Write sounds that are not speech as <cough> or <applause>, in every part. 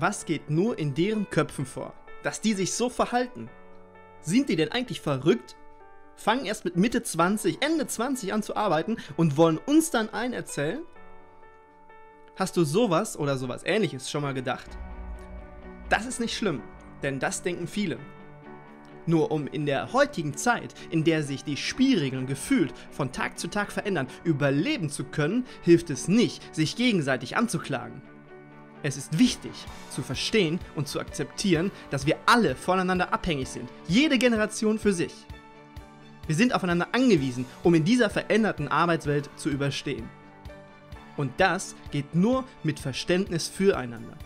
Was geht nur in deren Köpfen vor, dass die sich so verhalten? Sind die denn eigentlich verrückt? Fangen erst mit Mitte 20, Ende 20 an zu arbeiten und wollen uns dann erzählen? Hast du sowas oder sowas ähnliches schon mal gedacht? Das ist nicht schlimm, denn das denken viele. Nur um in der heutigen Zeit, in der sich die Spielregeln gefühlt von Tag zu Tag verändern, überleben zu können, hilft es nicht, sich gegenseitig anzuklagen. Es ist wichtig zu verstehen und zu akzeptieren, dass wir alle voneinander abhängig sind, jede Generation für sich. Wir sind aufeinander angewiesen, um in dieser veränderten Arbeitswelt zu überstehen. Und das geht nur mit Verständnis füreinander.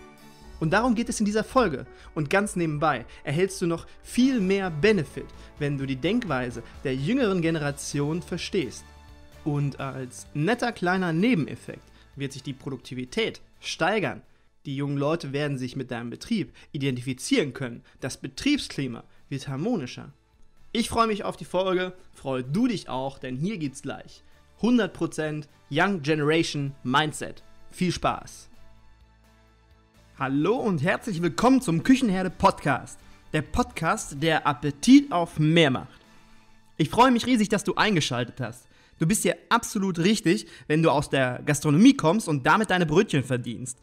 Und darum geht es in dieser Folge. Und ganz nebenbei erhältst du noch viel mehr Benefit, wenn du die Denkweise der jüngeren Generation verstehst. Und als netter kleiner Nebeneffekt wird sich die Produktivität steigern, die jungen Leute werden sich mit deinem Betrieb identifizieren können. Das Betriebsklima wird harmonischer. Ich freue mich auf die Folge, freue du dich auch, denn hier geht's gleich. 100% Young Generation Mindset. Viel Spaß! Hallo und herzlich willkommen zum Küchenherde Podcast. Der Podcast, der Appetit auf mehr macht. Ich freue mich riesig, dass du eingeschaltet hast. Du bist hier absolut richtig, wenn du aus der Gastronomie kommst und damit deine Brötchen verdienst.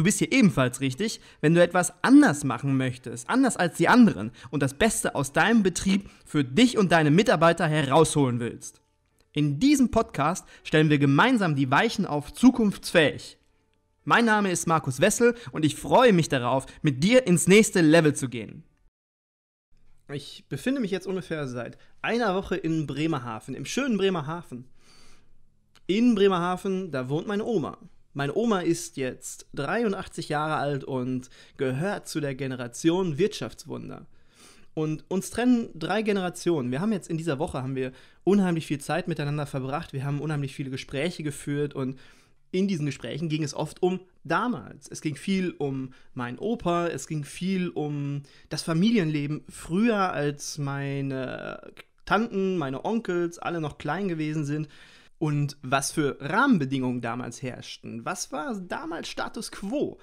Du bist hier ebenfalls richtig, wenn du etwas anders machen möchtest, anders als die anderen und das Beste aus deinem Betrieb für dich und deine Mitarbeiter herausholen willst. In diesem Podcast stellen wir gemeinsam die Weichen auf zukunftsfähig. Mein Name ist Markus Wessel und ich freue mich darauf, mit dir ins nächste Level zu gehen. Ich befinde mich jetzt ungefähr seit einer Woche in Bremerhaven, im schönen Bremerhaven. In Bremerhaven, da wohnt meine Oma. Meine Oma ist jetzt 83 Jahre alt und gehört zu der Generation Wirtschaftswunder. Und uns trennen drei Generationen. Wir haben jetzt in dieser Woche haben wir unheimlich viel Zeit miteinander verbracht. Wir haben unheimlich viele Gespräche geführt und in diesen Gesprächen ging es oft um damals. Es ging viel um meinen Opa, es ging viel um das Familienleben früher, als meine Tanten, meine Onkels alle noch klein gewesen sind und was für Rahmenbedingungen damals herrschten. Was war damals Status quo?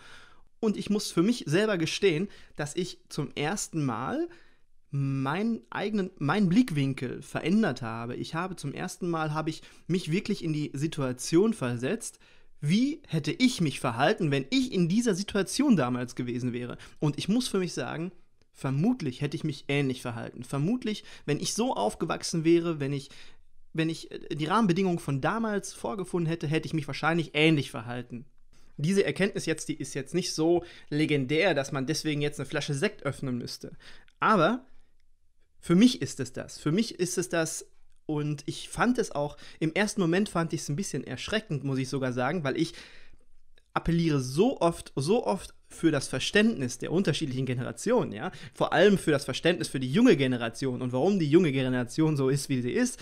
Und ich muss für mich selber gestehen, dass ich zum ersten Mal meinen eigenen, meinen Blickwinkel verändert habe. Ich habe zum ersten Mal, habe ich mich wirklich in die Situation versetzt, wie hätte ich mich verhalten, wenn ich in dieser Situation damals gewesen wäre. Und ich muss für mich sagen, vermutlich hätte ich mich ähnlich verhalten. Vermutlich, wenn ich so aufgewachsen wäre, wenn ich wenn ich äh, die Rahmenbedingungen von damals vorgefunden hätte, hätte ich mich wahrscheinlich ähnlich verhalten. Diese Erkenntnis jetzt, die ist jetzt nicht so legendär, dass man deswegen jetzt eine Flasche Sekt öffnen müsste. Aber für mich ist es das. Für mich ist es das. Und ich fand es auch, im ersten Moment fand ich es ein bisschen erschreckend, muss ich sogar sagen, weil ich appelliere so oft, so oft für das Verständnis der unterschiedlichen Generationen, ja, vor allem für das Verständnis für die junge Generation und warum die junge Generation so ist, wie sie ist,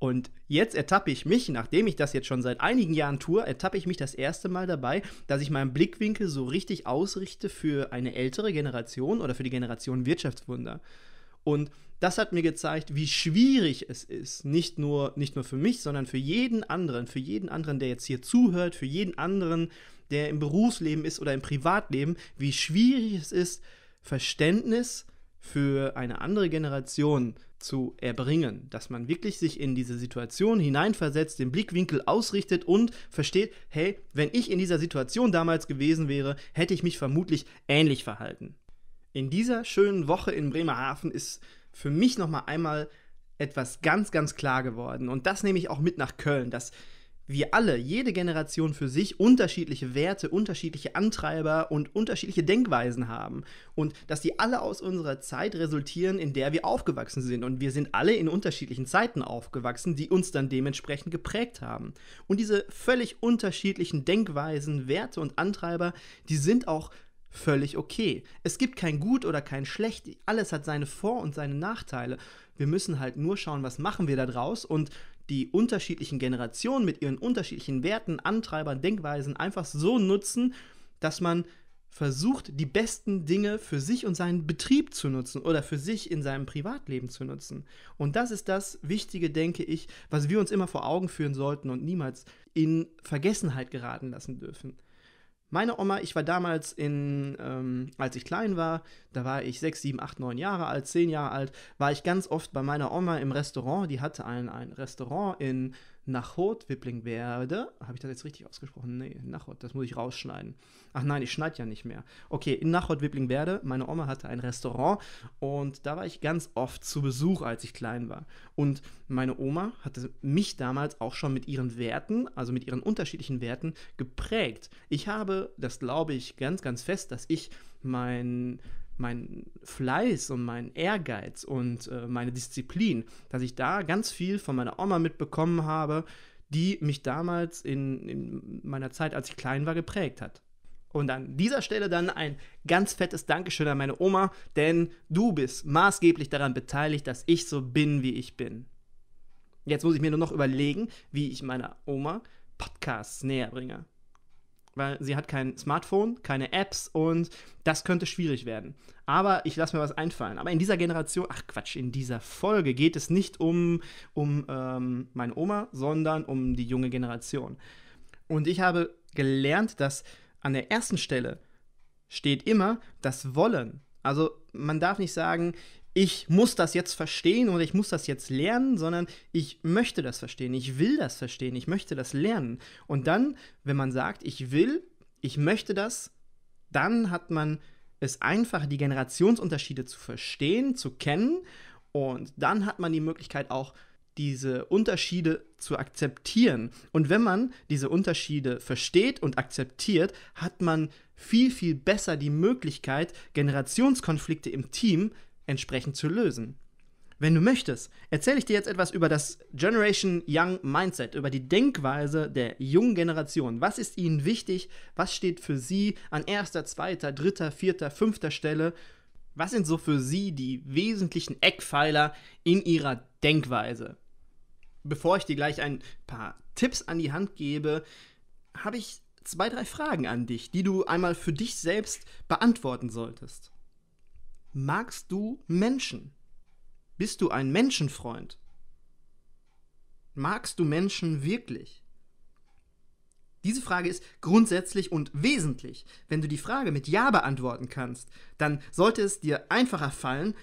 und jetzt ertappe ich mich, nachdem ich das jetzt schon seit einigen Jahren tue, ertappe ich mich das erste Mal dabei, dass ich meinen Blickwinkel so richtig ausrichte für eine ältere Generation oder für die Generation Wirtschaftswunder. Und das hat mir gezeigt, wie schwierig es ist, nicht nur, nicht nur für mich, sondern für jeden anderen, für jeden anderen, der jetzt hier zuhört, für jeden anderen, der im Berufsleben ist oder im Privatleben, wie schwierig es ist, Verständnis für eine andere Generation zu zu erbringen, dass man wirklich sich in diese Situation hineinversetzt, den Blickwinkel ausrichtet und versteht, hey, wenn ich in dieser Situation damals gewesen wäre, hätte ich mich vermutlich ähnlich verhalten. In dieser schönen Woche in Bremerhaven ist für mich noch mal einmal etwas ganz ganz klar geworden und das nehme ich auch mit nach Köln, dass wir alle, jede Generation für sich, unterschiedliche Werte, unterschiedliche Antreiber und unterschiedliche Denkweisen haben. Und dass die alle aus unserer Zeit resultieren, in der wir aufgewachsen sind. Und wir sind alle in unterschiedlichen Zeiten aufgewachsen, die uns dann dementsprechend geprägt haben. Und diese völlig unterschiedlichen Denkweisen, Werte und Antreiber, die sind auch völlig okay. Es gibt kein Gut oder kein Schlecht. Alles hat seine Vor- und seine Nachteile. Wir müssen halt nur schauen, was machen wir da draus und die unterschiedlichen Generationen mit ihren unterschiedlichen Werten, Antreibern, Denkweisen einfach so nutzen, dass man versucht, die besten Dinge für sich und seinen Betrieb zu nutzen oder für sich in seinem Privatleben zu nutzen. Und das ist das Wichtige, denke ich, was wir uns immer vor Augen führen sollten und niemals in Vergessenheit geraten lassen dürfen. Meine Oma, ich war damals in, ähm, als ich klein war, da war ich sechs, sieben, acht, neun Jahre alt, zehn Jahre alt, war ich ganz oft bei meiner Oma im Restaurant. Die hatte ein, ein Restaurant in Nachod Wipplingwerde. Habe ich das jetzt richtig ausgesprochen? Nee, Nachod, das muss ich rausschneiden. Ach nein, ich schneide ja nicht mehr. Okay, in Nachod Wipplingwerde, meine Oma hatte ein Restaurant und da war ich ganz oft zu Besuch, als ich klein war. Und meine Oma hatte mich damals auch schon mit ihren Werten, also mit ihren unterschiedlichen Werten, geprägt. Ich habe, das glaube ich ganz, ganz fest, dass ich mein mein Fleiß und mein Ehrgeiz und äh, meine Disziplin, dass ich da ganz viel von meiner Oma mitbekommen habe, die mich damals in, in meiner Zeit, als ich klein war, geprägt hat. Und an dieser Stelle dann ein ganz fettes Dankeschön an meine Oma, denn du bist maßgeblich daran beteiligt, dass ich so bin, wie ich bin. Jetzt muss ich mir nur noch überlegen, wie ich meiner Oma Podcasts näher bringe weil sie hat kein Smartphone, keine Apps und das könnte schwierig werden. Aber ich lasse mir was einfallen. Aber in dieser Generation, ach Quatsch, in dieser Folge geht es nicht um, um ähm, meine Oma, sondern um die junge Generation. Und ich habe gelernt, dass an der ersten Stelle steht immer das Wollen. Also man darf nicht sagen, ich muss das jetzt verstehen oder ich muss das jetzt lernen, sondern ich möchte das verstehen, ich will das verstehen, ich möchte das lernen. Und dann, wenn man sagt, ich will, ich möchte das, dann hat man es einfach, die Generationsunterschiede zu verstehen, zu kennen und dann hat man die Möglichkeit auch, diese Unterschiede zu akzeptieren. Und wenn man diese Unterschiede versteht und akzeptiert, hat man viel, viel besser die Möglichkeit, Generationskonflikte im Team entsprechend zu lösen. Wenn du möchtest, erzähle ich dir jetzt etwas über das Generation Young Mindset, über die Denkweise der jungen Generation. Was ist ihnen wichtig? Was steht für sie an erster, zweiter, dritter, vierter, fünfter Stelle? Was sind so für sie die wesentlichen Eckpfeiler in ihrer Denkweise? Bevor ich dir gleich ein paar Tipps an die Hand gebe, habe ich zwei, drei Fragen an dich, die du einmal für dich selbst beantworten solltest. Magst du Menschen? Bist du ein Menschenfreund? Magst du Menschen wirklich? Diese Frage ist grundsätzlich und wesentlich. Wenn du die Frage mit Ja beantworten kannst, dann sollte es dir einfacher fallen,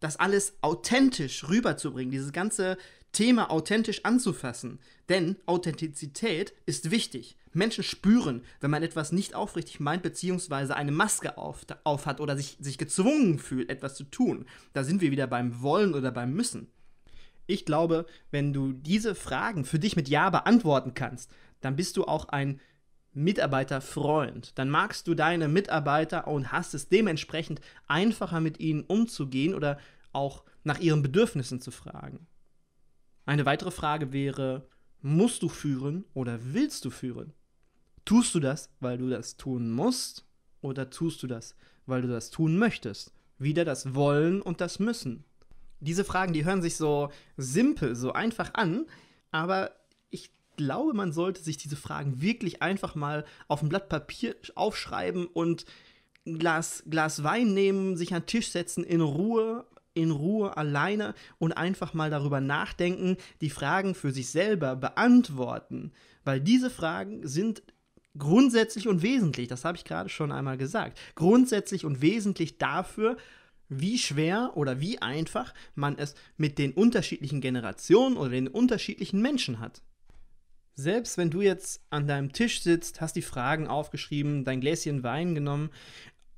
das alles authentisch rüberzubringen, dieses ganze Thema authentisch anzufassen. Denn Authentizität ist wichtig. Menschen spüren, wenn man etwas nicht aufrichtig meint, beziehungsweise eine Maske auf, auf hat oder sich, sich gezwungen fühlt, etwas zu tun. Da sind wir wieder beim Wollen oder beim Müssen. Ich glaube, wenn du diese Fragen für dich mit Ja beantworten kannst, dann bist du auch ein Mitarbeiterfreund. Dann magst du deine Mitarbeiter und hast es dementsprechend einfacher mit ihnen umzugehen oder auch nach ihren Bedürfnissen zu fragen. Eine weitere Frage wäre, musst du führen oder willst du führen? Tust du das, weil du das tun musst, oder tust du das, weil du das tun möchtest? Wieder das Wollen und das Müssen. Diese Fragen, die hören sich so simpel, so einfach an, aber ich glaube, man sollte sich diese Fragen wirklich einfach mal auf ein Blatt Papier aufschreiben und ein Glas, Glas Wein nehmen, sich an den Tisch setzen, in Ruhe, in Ruhe alleine und einfach mal darüber nachdenken, die Fragen für sich selber beantworten. Weil diese Fragen sind grundsätzlich und wesentlich, das habe ich gerade schon einmal gesagt, grundsätzlich und wesentlich dafür, wie schwer oder wie einfach man es mit den unterschiedlichen Generationen oder den unterschiedlichen Menschen hat. Selbst wenn du jetzt an deinem Tisch sitzt, hast die Fragen aufgeschrieben, dein Gläschen Wein genommen,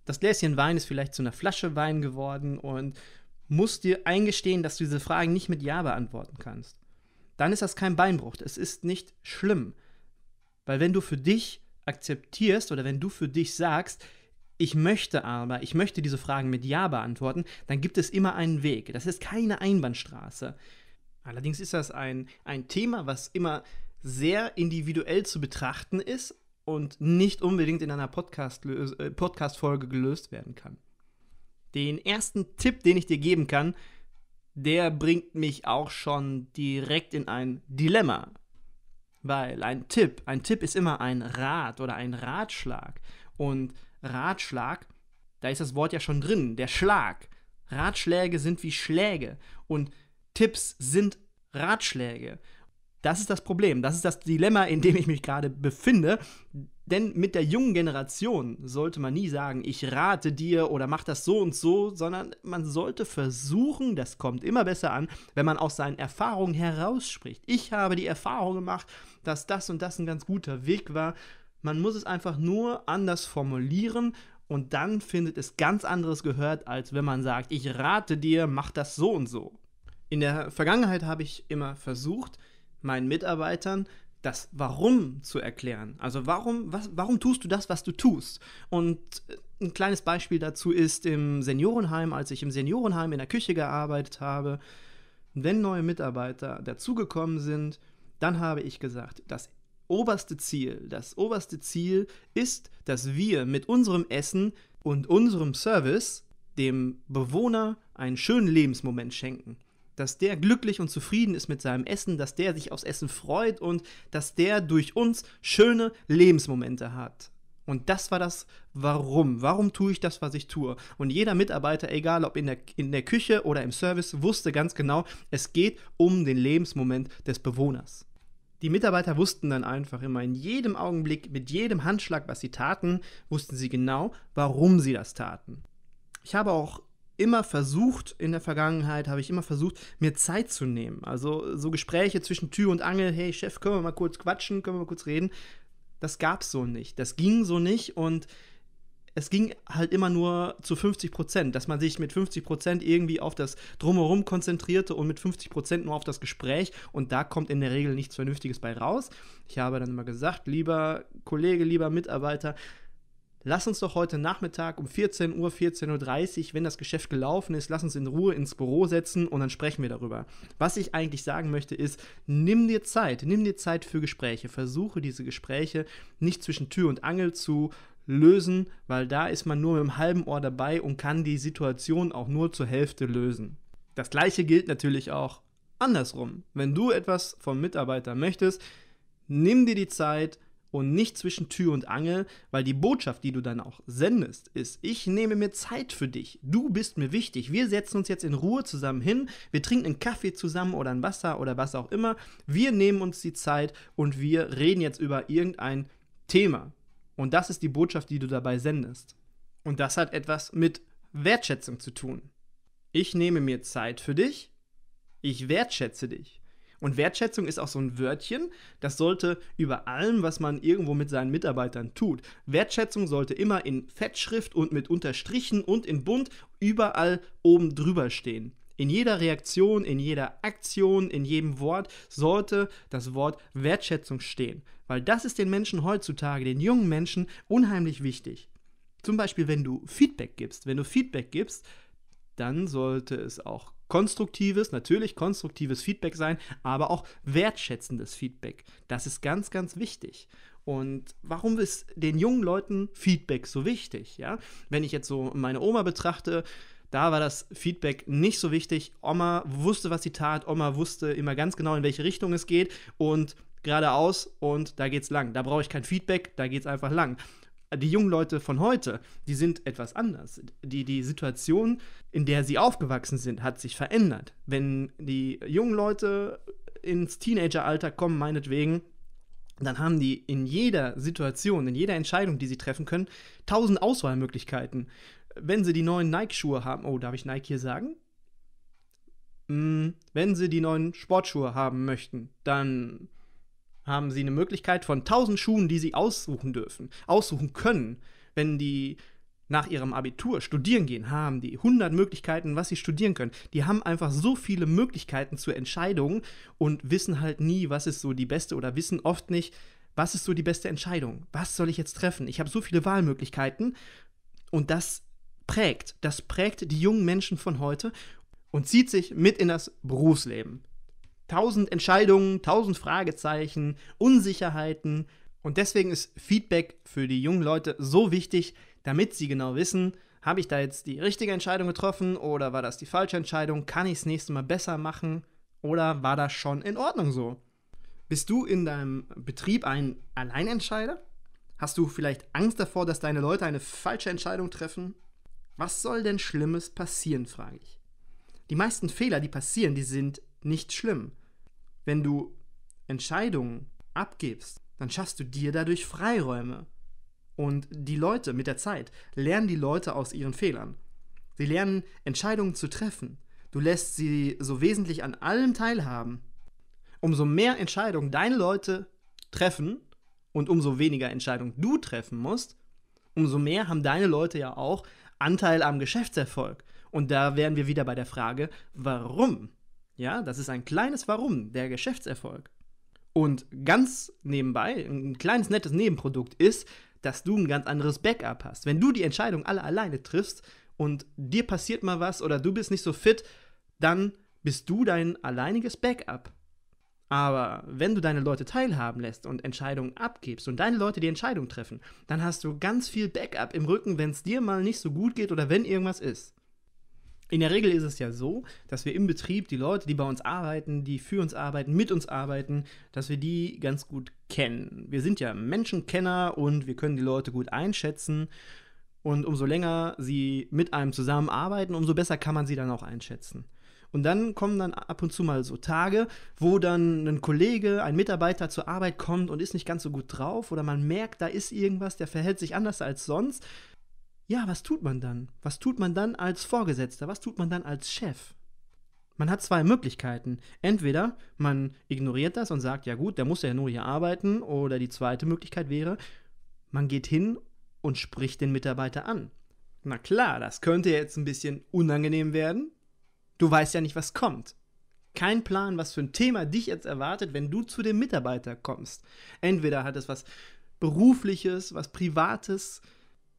das Gläschen Wein ist vielleicht zu einer Flasche Wein geworden und musst dir eingestehen, dass du diese Fragen nicht mit Ja beantworten kannst. Dann ist das kein Beinbruch, es ist nicht schlimm. Weil wenn du für dich akzeptierst oder wenn du für dich sagst, ich möchte aber, ich möchte diese Fragen mit Ja beantworten, dann gibt es immer einen Weg. Das ist keine Einbahnstraße. Allerdings ist das ein, ein Thema, was immer sehr individuell zu betrachten ist und nicht unbedingt in einer äh, Podcast-Folge Podcast gelöst werden kann. Den ersten Tipp, den ich dir geben kann, der bringt mich auch schon direkt in ein Dilemma. Weil ein Tipp, ein Tipp ist immer ein Rat oder ein Ratschlag. Und Ratschlag, da ist das Wort ja schon drin, der Schlag. Ratschläge sind wie Schläge und Tipps sind Ratschläge. Das ist das Problem, das ist das Dilemma, in dem ich mich gerade befinde. Denn mit der jungen Generation sollte man nie sagen, ich rate dir oder mach das so und so, sondern man sollte versuchen, das kommt immer besser an, wenn man aus seinen Erfahrungen herausspricht. Ich habe die Erfahrung gemacht, dass das und das ein ganz guter Weg war. Man muss es einfach nur anders formulieren und dann findet es ganz anderes gehört, als wenn man sagt, ich rate dir, mach das so und so. In der Vergangenheit habe ich immer versucht, meinen Mitarbeitern das Warum zu erklären. Also warum, was, warum tust du das, was du tust? Und äh, ein kleines Beispiel dazu ist im Seniorenheim, als ich im Seniorenheim in der Küche gearbeitet habe, wenn neue Mitarbeiter dazugekommen sind, dann habe ich gesagt, das oberste Ziel, das oberste Ziel ist, dass wir mit unserem Essen und unserem Service dem Bewohner einen schönen Lebensmoment schenken dass der glücklich und zufrieden ist mit seinem Essen, dass der sich aufs Essen freut und dass der durch uns schöne Lebensmomente hat. Und das war das Warum. Warum tue ich das, was ich tue? Und jeder Mitarbeiter, egal ob in der, in der Küche oder im Service, wusste ganz genau, es geht um den Lebensmoment des Bewohners. Die Mitarbeiter wussten dann einfach immer in jedem Augenblick, mit jedem Handschlag, was sie taten, wussten sie genau, warum sie das taten. Ich habe auch immer versucht, in der Vergangenheit habe ich immer versucht, mir Zeit zu nehmen. Also so Gespräche zwischen Tür und Angel, hey Chef, können wir mal kurz quatschen, können wir mal kurz reden. Das gab es so nicht. Das ging so nicht und es ging halt immer nur zu 50 Prozent, dass man sich mit 50 Prozent irgendwie auf das Drumherum konzentrierte und mit 50 Prozent nur auf das Gespräch und da kommt in der Regel nichts Vernünftiges bei raus. Ich habe dann immer gesagt, lieber Kollege, lieber Mitarbeiter, lass uns doch heute Nachmittag um 14 Uhr, 14.30 Uhr, wenn das Geschäft gelaufen ist, lass uns in Ruhe ins Büro setzen und dann sprechen wir darüber. Was ich eigentlich sagen möchte ist, nimm dir Zeit, nimm dir Zeit für Gespräche. Versuche diese Gespräche nicht zwischen Tür und Angel zu lösen, weil da ist man nur mit einem halben Ohr dabei und kann die Situation auch nur zur Hälfte lösen. Das gleiche gilt natürlich auch andersrum. Wenn du etwas vom Mitarbeiter möchtest, nimm dir die Zeit, und nicht zwischen Tür und Angel, weil die Botschaft, die du dann auch sendest, ist, ich nehme mir Zeit für dich, du bist mir wichtig, wir setzen uns jetzt in Ruhe zusammen hin, wir trinken einen Kaffee zusammen oder ein Wasser oder was auch immer, wir nehmen uns die Zeit und wir reden jetzt über irgendein Thema. Und das ist die Botschaft, die du dabei sendest. Und das hat etwas mit Wertschätzung zu tun. Ich nehme mir Zeit für dich, ich wertschätze dich. Und Wertschätzung ist auch so ein Wörtchen, das sollte über allem, was man irgendwo mit seinen Mitarbeitern tut. Wertschätzung sollte immer in Fettschrift und mit Unterstrichen und in Bunt überall oben drüber stehen. In jeder Reaktion, in jeder Aktion, in jedem Wort sollte das Wort Wertschätzung stehen, weil das ist den Menschen heutzutage, den jungen Menschen, unheimlich wichtig. Zum Beispiel, wenn du Feedback gibst. Wenn du Feedback gibst, dann sollte es auch konstruktives, natürlich konstruktives Feedback sein, aber auch wertschätzendes Feedback. Das ist ganz, ganz wichtig. Und warum ist den jungen Leuten Feedback so wichtig? Ja? Wenn ich jetzt so meine Oma betrachte, da war das Feedback nicht so wichtig. Oma wusste, was sie tat. Oma wusste immer ganz genau, in welche Richtung es geht und geradeaus und da geht's lang. Da brauche ich kein Feedback, da geht's einfach lang die jungen Leute von heute, die sind etwas anders. Die, die Situation, in der sie aufgewachsen sind, hat sich verändert. Wenn die jungen Leute ins Teenageralter kommen, meinetwegen, dann haben die in jeder Situation, in jeder Entscheidung, die sie treffen können, tausend Auswahlmöglichkeiten. Wenn sie die neuen Nike-Schuhe haben, oh, darf ich Nike hier sagen? Hm, wenn sie die neuen Sportschuhe haben möchten, dann haben sie eine Möglichkeit von 1000 Schuhen, die sie aussuchen dürfen, aussuchen können. Wenn die nach ihrem Abitur studieren gehen, haben die 100 Möglichkeiten, was sie studieren können. Die haben einfach so viele Möglichkeiten zur Entscheidung und wissen halt nie, was ist so die beste oder wissen oft nicht, was ist so die beste Entscheidung? Was soll ich jetzt treffen? Ich habe so viele Wahlmöglichkeiten und das prägt, das prägt die jungen Menschen von heute und zieht sich mit in das Berufsleben tausend Entscheidungen, tausend Fragezeichen, Unsicherheiten. Und deswegen ist Feedback für die jungen Leute so wichtig, damit sie genau wissen, habe ich da jetzt die richtige Entscheidung getroffen oder war das die falsche Entscheidung? Kann ich es nächstes Mal besser machen oder war das schon in Ordnung so? Bist du in deinem Betrieb ein Alleinentscheider? Hast du vielleicht Angst davor, dass deine Leute eine falsche Entscheidung treffen? Was soll denn Schlimmes passieren, frage ich. Die meisten Fehler, die passieren, die sind nicht schlimm. Wenn du Entscheidungen abgibst, dann schaffst du dir dadurch Freiräume. Und die Leute mit der Zeit lernen die Leute aus ihren Fehlern. Sie lernen Entscheidungen zu treffen. Du lässt sie so wesentlich an allem teilhaben. Umso mehr Entscheidungen deine Leute treffen und umso weniger Entscheidungen du treffen musst, umso mehr haben deine Leute ja auch Anteil am Geschäftserfolg. Und da wären wir wieder bei der Frage, warum? Ja, das ist ein kleines Warum, der Geschäftserfolg. Und ganz nebenbei, ein kleines nettes Nebenprodukt ist, dass du ein ganz anderes Backup hast. Wenn du die Entscheidung alle alleine triffst und dir passiert mal was oder du bist nicht so fit, dann bist du dein alleiniges Backup. Aber wenn du deine Leute teilhaben lässt und Entscheidungen abgibst und deine Leute die Entscheidung treffen, dann hast du ganz viel Backup im Rücken, wenn es dir mal nicht so gut geht oder wenn irgendwas ist. In der Regel ist es ja so, dass wir im Betrieb die Leute, die bei uns arbeiten, die für uns arbeiten, mit uns arbeiten, dass wir die ganz gut kennen. Wir sind ja Menschenkenner und wir können die Leute gut einschätzen. Und umso länger sie mit einem zusammenarbeiten, umso besser kann man sie dann auch einschätzen. Und dann kommen dann ab und zu mal so Tage, wo dann ein Kollege, ein Mitarbeiter zur Arbeit kommt und ist nicht ganz so gut drauf oder man merkt, da ist irgendwas, der verhält sich anders als sonst. Ja, was tut man dann? Was tut man dann als Vorgesetzter? Was tut man dann als Chef? Man hat zwei Möglichkeiten. Entweder man ignoriert das und sagt, ja gut, der muss ja nur hier arbeiten, oder die zweite Möglichkeit wäre, man geht hin und spricht den Mitarbeiter an. Na klar, das könnte jetzt ein bisschen unangenehm werden. Du weißt ja nicht, was kommt. Kein Plan, was für ein Thema dich jetzt erwartet, wenn du zu dem Mitarbeiter kommst. Entweder hat es was Berufliches, was Privates,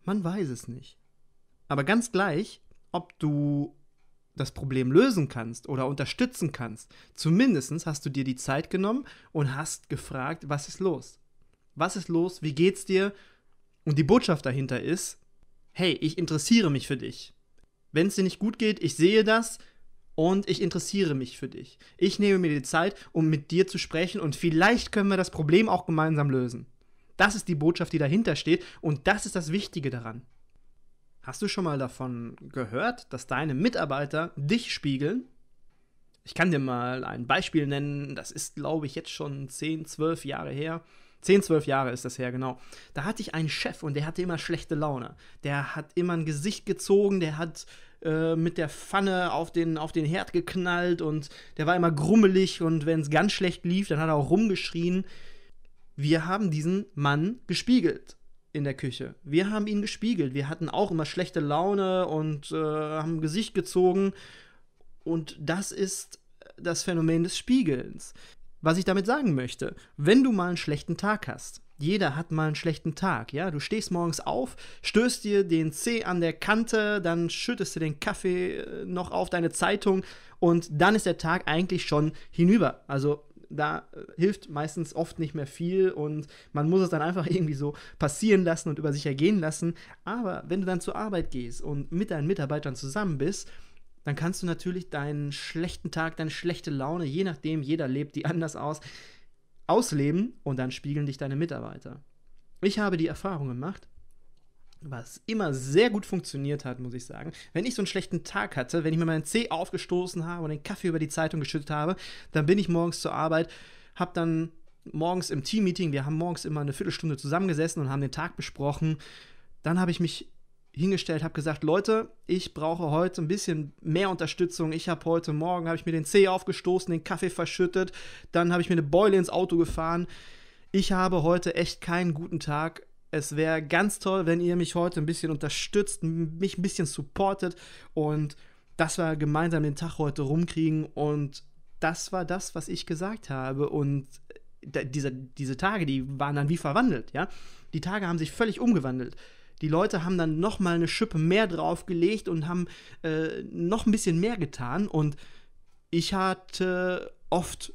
man weiß es nicht. Aber ganz gleich, ob du das Problem lösen kannst oder unterstützen kannst, zumindest hast du dir die Zeit genommen und hast gefragt, was ist los? Was ist los? Wie geht's dir? Und die Botschaft dahinter ist, hey, ich interessiere mich für dich. Wenn es dir nicht gut geht, ich sehe das und ich interessiere mich für dich. Ich nehme mir die Zeit, um mit dir zu sprechen und vielleicht können wir das Problem auch gemeinsam lösen. Das ist die Botschaft, die dahinter steht und das ist das Wichtige daran. Hast du schon mal davon gehört, dass deine Mitarbeiter dich spiegeln? Ich kann dir mal ein Beispiel nennen, das ist, glaube ich, jetzt schon 10, 12 Jahre her. 10, 12 Jahre ist das her, genau. Da hatte ich einen Chef und der hatte immer schlechte Laune. Der hat immer ein Gesicht gezogen, der hat äh, mit der Pfanne auf den, auf den Herd geknallt und der war immer grummelig und wenn es ganz schlecht lief, dann hat er auch rumgeschrien wir haben diesen Mann gespiegelt in der Küche. Wir haben ihn gespiegelt. Wir hatten auch immer schlechte Laune und äh, haben Gesicht gezogen. Und das ist das Phänomen des Spiegelns. Was ich damit sagen möchte, wenn du mal einen schlechten Tag hast, jeder hat mal einen schlechten Tag, ja? Du stehst morgens auf, stößt dir den Zeh an der Kante, dann schüttest du den Kaffee äh, noch auf deine Zeitung und dann ist der Tag eigentlich schon hinüber. Also da äh, hilft meistens oft nicht mehr viel und man muss es dann einfach <laughs> irgendwie so passieren lassen und über sich ergehen lassen. Aber wenn du dann zur Arbeit gehst und mit deinen Mitarbeitern zusammen bist, dann kannst du natürlich deinen schlechten Tag, deine schlechte Laune, je nachdem, jeder lebt die <laughs> anders aus, ausleben und dann spiegeln dich deine Mitarbeiter. Ich habe die Erfahrung gemacht, was immer sehr gut funktioniert hat, muss ich sagen. Wenn ich so einen schlechten Tag hatte, wenn ich mir meinen Zeh aufgestoßen habe und den Kaffee über die Zeitung geschüttet habe, dann bin ich morgens zur Arbeit, habe dann morgens im Teammeeting, wir haben morgens immer eine Viertelstunde zusammengesessen und haben den Tag besprochen. Dann habe ich mich hingestellt, habe gesagt, Leute, ich brauche heute ein bisschen mehr Unterstützung. Ich habe heute Morgen, habe ich mir den Zeh aufgestoßen, den Kaffee verschüttet, dann habe ich mir eine Beule ins Auto gefahren. Ich habe heute echt keinen guten Tag es wäre ganz toll, wenn ihr mich heute ein bisschen unterstützt, mich ein bisschen supportet und dass wir gemeinsam den Tag heute rumkriegen. Und das war das, was ich gesagt habe. Und äh, diese, diese Tage, die waren dann wie verwandelt, ja. Die Tage haben sich völlig umgewandelt. Die Leute haben dann noch mal eine Schippe mehr draufgelegt und haben äh, noch ein bisschen mehr getan. Und ich hatte oft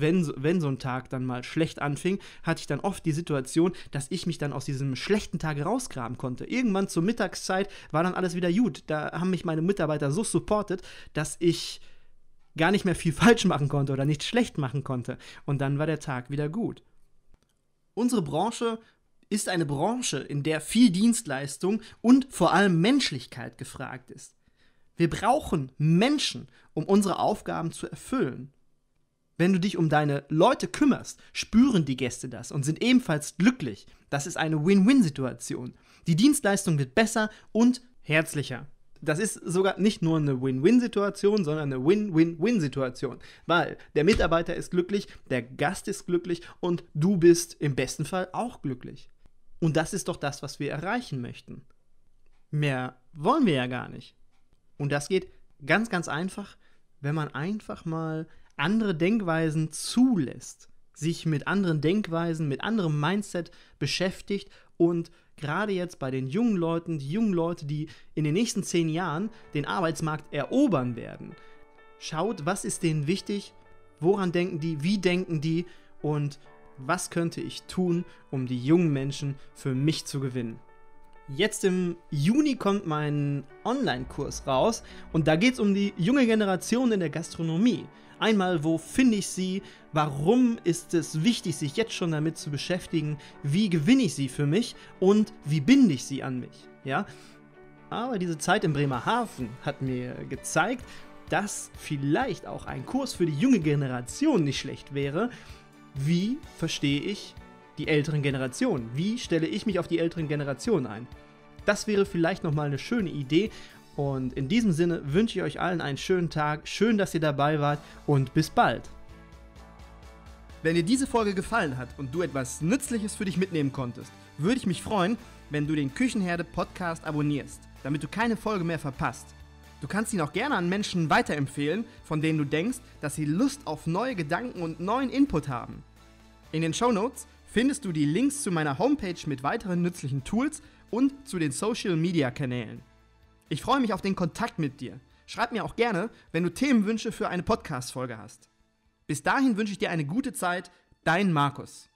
wenn, wenn so ein Tag dann mal schlecht anfing, hatte ich dann oft die Situation, dass ich mich dann aus diesem schlechten Tag rausgraben konnte. Irgendwann zur Mittagszeit war dann alles wieder gut. Da haben mich meine Mitarbeiter so supportet, dass ich gar nicht mehr viel <laughs> falsch machen konnte oder nicht schlecht machen konnte. Und dann war der Tag wieder gut. Unsere Branche ist eine Branche, in der viel Dienstleistung und vor allem Menschlichkeit gefragt ist. Wir brauchen Menschen, um unsere Aufgaben zu erfüllen. Wenn du dich um deine Leute kümmerst, spüren die Gäste das und sind ebenfalls glücklich. Das ist eine Win-Win-Situation. Die Dienstleistung wird besser und herzlicher. Das ist sogar nicht nur eine Win-Win-Situation, sondern eine Win-Win-Win-Situation, weil der Mitarbeiter ist glücklich, der Gast ist glücklich und du bist im besten Fall auch glücklich. Und das ist doch das, was wir erreichen möchten. Mehr wollen wir ja gar nicht. Und das geht ganz, ganz einfach, wenn man einfach mal andere Denkweisen zulässt, sich mit anderen Denkweisen, mit anderem Mindset beschäftigt und gerade jetzt bei den jungen Leuten, die jungen Leute, die in den nächsten zehn Jahren den Arbeitsmarkt erobern werden, schaut, was ist denen wichtig, woran denken die, wie denken die und was könnte ich tun, um die jungen Menschen für mich zu gewinnen. Jetzt im Juni kommt mein Online-Kurs raus und da geht es um die junge Generation in der Gastronomie. Einmal, wo finde ich sie? Warum ist es wichtig, sich jetzt schon damit zu beschäftigen? Wie gewinne ich sie für mich? Und wie binde ich sie an mich? Ja? Aber diese Zeit in Bremerhaven hat mir gezeigt, dass vielleicht auch ein Kurs für die junge Generation nicht schlecht wäre. Wie verstehe ich die älteren Generationen? Wie stelle ich mich auf die älteren Generationen ein? Das wäre vielleicht nochmal eine schöne Idee, und in diesem Sinne wünsche ich euch allen einen schönen Tag, schön, dass ihr dabei wart und bis bald. Wenn dir diese Folge gefallen hat und du etwas Nützliches für dich mitnehmen konntest, würde ich mich freuen, wenn du den Küchenherde Podcast abonnierst, damit du keine Folge mehr verpasst. Du kannst ihn auch gerne an Menschen weiterempfehlen, von denen du denkst, dass sie Lust auf neue Gedanken und neuen Input haben. In den Show Notes findest du die Links zu meiner Homepage mit weiteren nützlichen Tools und zu den Social Media Kanälen. Ich freue mich auf den Kontakt mit dir. Schreib mir auch gerne, wenn du Themenwünsche für eine Podcast-Folge hast. Bis dahin wünsche ich dir eine gute Zeit. Dein Markus.